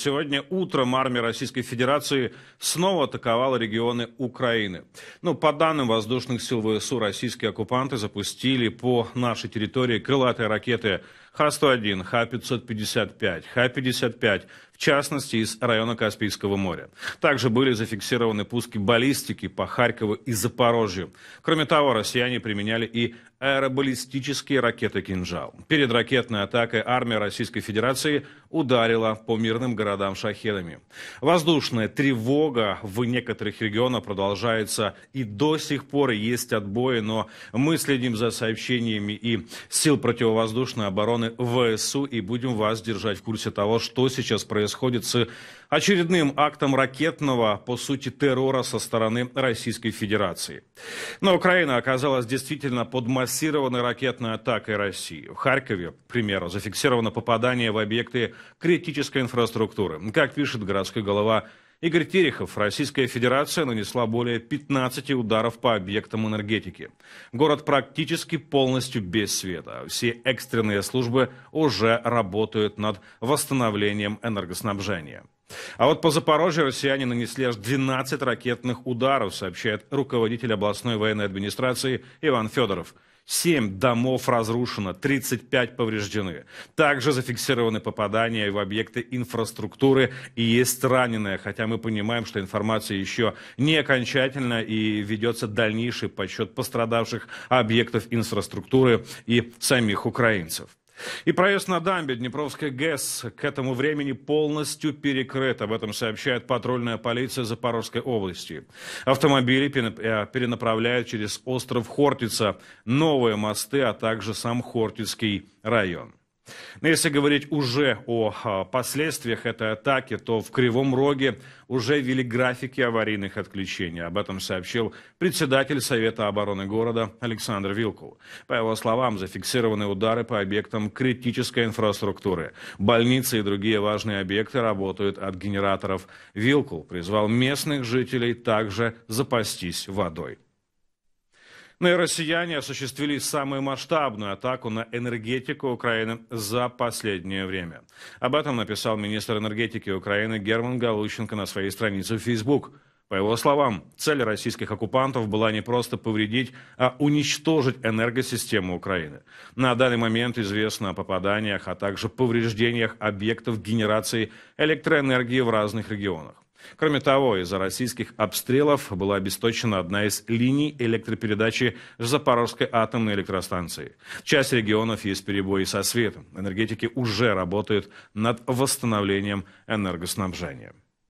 Сегодня утром армия Российской Федерации снова атаковала регионы Украины. Ну, по данным воздушных сил ВСУ, российские оккупанты запустили по нашей территории крылатые ракеты Х-101, Х-555, Х-55, частности из района Каспийского моря. Также были зафиксированы пуски баллистики по Харькову и Запорожью. Кроме того, россияне применяли и аэробаллистические ракеты «Кинжал». Перед ракетной атакой армия Российской Федерации ударила по мирным городам шахедами. Воздушная тревога в некоторых регионах продолжается и до сих пор есть отбои, но мы следим за сообщениями и сил противовоздушной обороны ВСУ и будем вас держать в курсе того, что сейчас происходит происходит с очередным актом ракетного, по сути, террора со стороны Российской Федерации. Но Украина оказалась действительно под массированной ракетной атакой России. В Харькове, к примеру, зафиксировано попадание в объекты критической инфраструктуры. Как пишет городской голова Игорь Терехов. Российская Федерация нанесла более 15 ударов по объектам энергетики. Город практически полностью без света. Все экстренные службы уже работают над восстановлением энергоснабжения. А вот по Запорожью россияне нанесли аж 12 ракетных ударов, сообщает руководитель областной военной администрации Иван Федоров. 7 домов разрушено, 35 повреждены. Также зафиксированы попадания в объекты инфраструктуры и есть раненые, хотя мы понимаем, что информация еще не окончательна и ведется дальнейший подсчет пострадавших объектов инфраструктуры и самих украинцев. И проезд на дамбе Днепровской ГЭС к этому времени полностью перекрыт. Об этом сообщает патрульная полиция Запорожской области. Автомобили э, перенаправляют через остров Хортица, новые мосты, а также сам Хортицкий район. Но ну, если говорить уже о а, последствиях этой атаки, то в Кривом Роге уже вели графики аварийных отключений. Об этом сообщил председатель Совета обороны города Александр Вилкул. По его словам, зафиксированы удары по объектам критической инфраструктуры. Больницы и другие важные объекты работают от генераторов. Вилкул призвал местных жителей также запастись водой. Ну россияне осуществили самую масштабную атаку на энергетику Украины за последнее время. Об этом написал министр энергетики Украины Герман Галущенко на своей странице в Facebook. По его словам, цель российских оккупантов была не просто повредить, а уничтожить энергосистему Украины. На данный момент известно о попаданиях, а также повреждениях объектов генерации электроэнергии в разных регионах. Кроме того, из-за российских обстрелов была обесточена одна из линий электропередачи Запорожской атомной электростанции. часть регионов есть перебои со светом. Энергетики уже работают над восстановлением энергоснабжения.